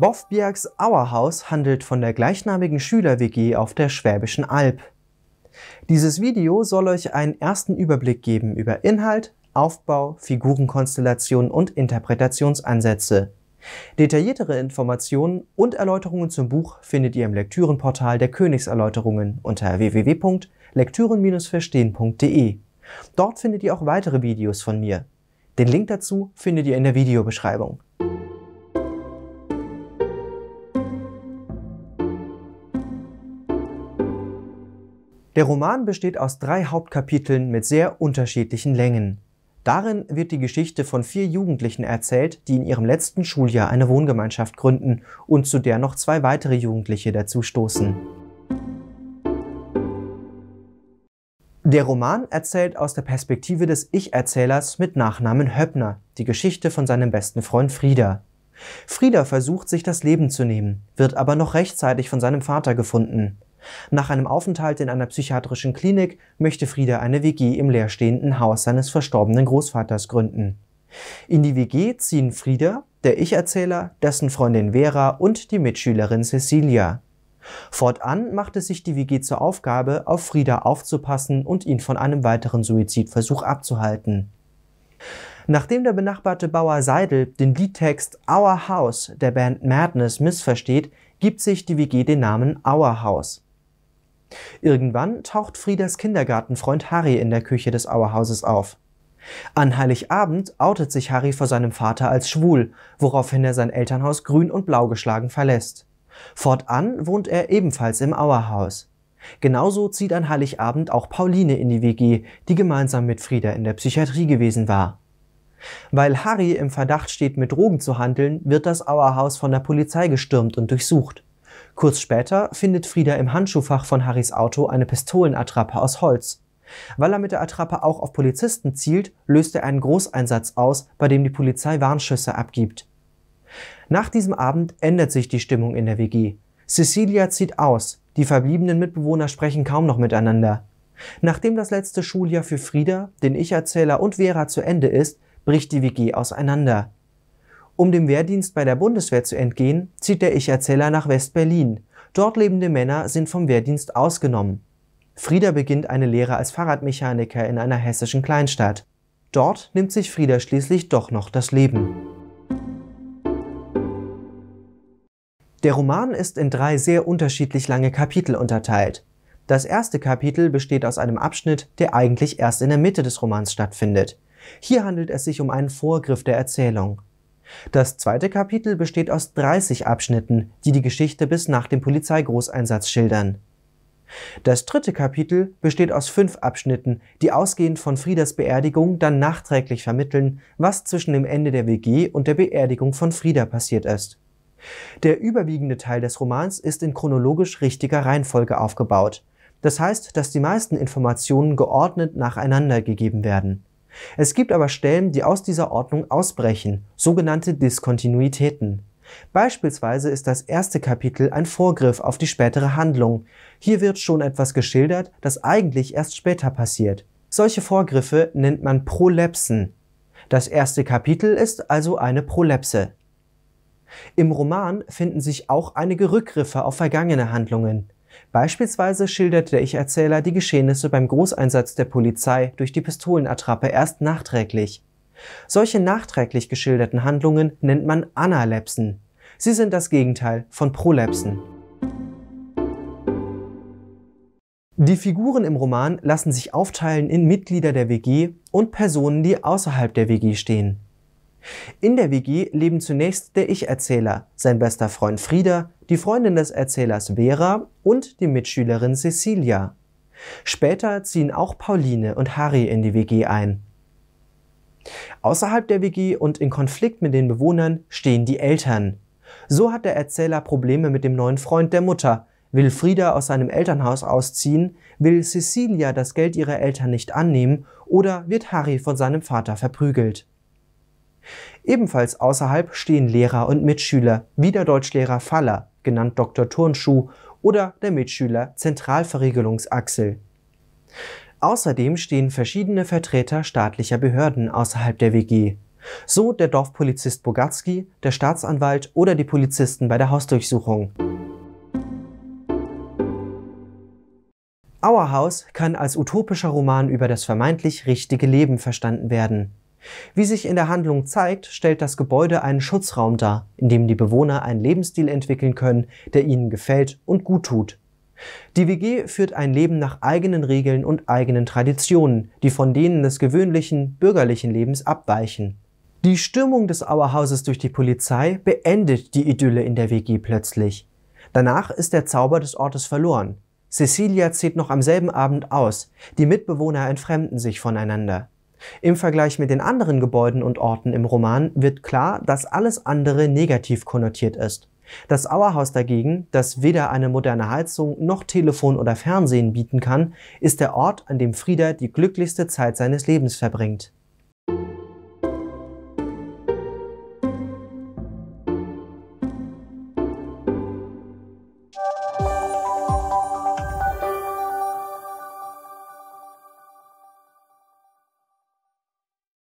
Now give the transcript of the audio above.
Bovbjergs Auerhaus handelt von der gleichnamigen Schüler-WG auf der Schwäbischen Alb. Dieses Video soll euch einen ersten Überblick geben über Inhalt, Aufbau, Figurenkonstellationen und Interpretationsansätze. Detailliertere Informationen und Erläuterungen zum Buch findet ihr im Lektürenportal der Königserläuterungen unter www.lektüren-verstehen.de. Dort findet ihr auch weitere Videos von mir. Den Link dazu findet ihr in der Videobeschreibung. Der Roman besteht aus drei Hauptkapiteln mit sehr unterschiedlichen Längen. Darin wird die Geschichte von vier Jugendlichen erzählt, die in ihrem letzten Schuljahr eine Wohngemeinschaft gründen und zu der noch zwei weitere Jugendliche dazustoßen. Der Roman erzählt aus der Perspektive des Ich-Erzählers mit Nachnamen Höppner die Geschichte von seinem besten Freund Frieda. Frieda versucht, sich das Leben zu nehmen, wird aber noch rechtzeitig von seinem Vater gefunden. Nach einem Aufenthalt in einer psychiatrischen Klinik möchte Frieda eine WG im leerstehenden Haus seines verstorbenen Großvaters gründen. In die WG ziehen Frieda, der Ich-Erzähler, dessen Freundin Vera und die Mitschülerin Cecilia. Fortan machte sich die WG zur Aufgabe, auf Frieda aufzupassen und ihn von einem weiteren Suizidversuch abzuhalten. Nachdem der benachbarte Bauer Seidel den Liedtext Our House der Band Madness missversteht, gibt sich die WG den Namen Our House. Irgendwann taucht Friedas Kindergartenfreund Harry in der Küche des Our Houses auf. An Heiligabend outet sich Harry vor seinem Vater als schwul, woraufhin er sein Elternhaus grün und blau geschlagen verlässt. Fortan wohnt er ebenfalls im Auerhaus. Genauso zieht an Heiligabend auch Pauline in die WG, die gemeinsam mit Frieda in der Psychiatrie gewesen war. Weil Harry im Verdacht steht, mit Drogen zu handeln, wird das Auerhaus von der Polizei gestürmt und durchsucht. Kurz später findet Frieda im Handschuhfach von Harrys Auto eine Pistolenattrappe aus Holz. Weil er mit der Attrappe auch auf Polizisten zielt, löst er einen Großeinsatz aus, bei dem die Polizei Warnschüsse abgibt. Nach diesem Abend ändert sich die Stimmung in der WG. Cecilia zieht aus, die verbliebenen Mitbewohner sprechen kaum noch miteinander. Nachdem das letzte Schuljahr für Frieda, den Ich-Erzähler und Vera zu Ende ist, bricht die WG auseinander. Um dem Wehrdienst bei der Bundeswehr zu entgehen, zieht der Ich-Erzähler nach West-Berlin. Dort lebende Männer sind vom Wehrdienst ausgenommen. Frieda beginnt eine Lehre als Fahrradmechaniker in einer hessischen Kleinstadt. Dort nimmt sich Frieda schließlich doch noch das Leben. Der Roman ist in drei sehr unterschiedlich lange Kapitel unterteilt. Das erste Kapitel besteht aus einem Abschnitt, der eigentlich erst in der Mitte des Romans stattfindet. Hier handelt es sich um einen Vorgriff der Erzählung. Das zweite Kapitel besteht aus 30 Abschnitten, die die Geschichte bis nach dem Polizeigroßeinsatz schildern. Das dritte Kapitel besteht aus fünf Abschnitten, die ausgehend von Frieders Beerdigung dann nachträglich vermitteln, was zwischen dem Ende der WG und der Beerdigung von Frieda passiert ist. Der überwiegende Teil des Romans ist in chronologisch richtiger Reihenfolge aufgebaut. Das heißt, dass die meisten Informationen geordnet nacheinander gegeben werden. Es gibt aber Stellen, die aus dieser Ordnung ausbrechen, sogenannte Diskontinuitäten. Beispielsweise ist das erste Kapitel ein Vorgriff auf die spätere Handlung. Hier wird schon etwas geschildert, das eigentlich erst später passiert. Solche Vorgriffe nennt man Prolepsen. Das erste Kapitel ist also eine Prolepse. Im Roman finden sich auch einige Rückgriffe auf vergangene Handlungen. Beispielsweise schildert der Ich-Erzähler die Geschehnisse beim Großeinsatz der Polizei durch die Pistolenattrappe erst nachträglich. Solche nachträglich geschilderten Handlungen nennt man Analepsen. Sie sind das Gegenteil von Prolepsen. Die Figuren im Roman lassen sich aufteilen in Mitglieder der WG und Personen, die außerhalb der WG stehen. In der WG leben zunächst der Ich-Erzähler, sein bester Freund Frieda, die Freundin des Erzählers Vera und die Mitschülerin Cecilia. Später ziehen auch Pauline und Harry in die WG ein. Außerhalb der WG und in Konflikt mit den Bewohnern stehen die Eltern. So hat der Erzähler Probleme mit dem neuen Freund der Mutter, will Frieda aus seinem Elternhaus ausziehen, will Cecilia das Geld ihrer Eltern nicht annehmen oder wird Harry von seinem Vater verprügelt. Ebenfalls außerhalb stehen Lehrer und Mitschüler, wie der Deutschlehrer Faller, genannt Dr. Turnschuh, oder der Mitschüler Zentralverriegelungsachsel. Außerdem stehen verschiedene Vertreter staatlicher Behörden außerhalb der WG. So der Dorfpolizist Bogatski, der Staatsanwalt oder die Polizisten bei der Hausdurchsuchung. Auerhaus kann als utopischer Roman über das vermeintlich richtige Leben verstanden werden. Wie sich in der Handlung zeigt, stellt das Gebäude einen Schutzraum dar, in dem die Bewohner einen Lebensstil entwickeln können, der ihnen gefällt und gut tut. Die WG führt ein Leben nach eigenen Regeln und eigenen Traditionen, die von denen des gewöhnlichen bürgerlichen Lebens abweichen. Die Stürmung des Auerhauses durch die Polizei beendet die Idylle in der WG plötzlich. Danach ist der Zauber des Ortes verloren. Cecilia zieht noch am selben Abend aus, die Mitbewohner entfremden sich voneinander. Im Vergleich mit den anderen Gebäuden und Orten im Roman wird klar, dass alles andere negativ konnotiert ist. Das Auerhaus dagegen, das weder eine moderne Heizung noch Telefon oder Fernsehen bieten kann, ist der Ort, an dem Frieder die glücklichste Zeit seines Lebens verbringt.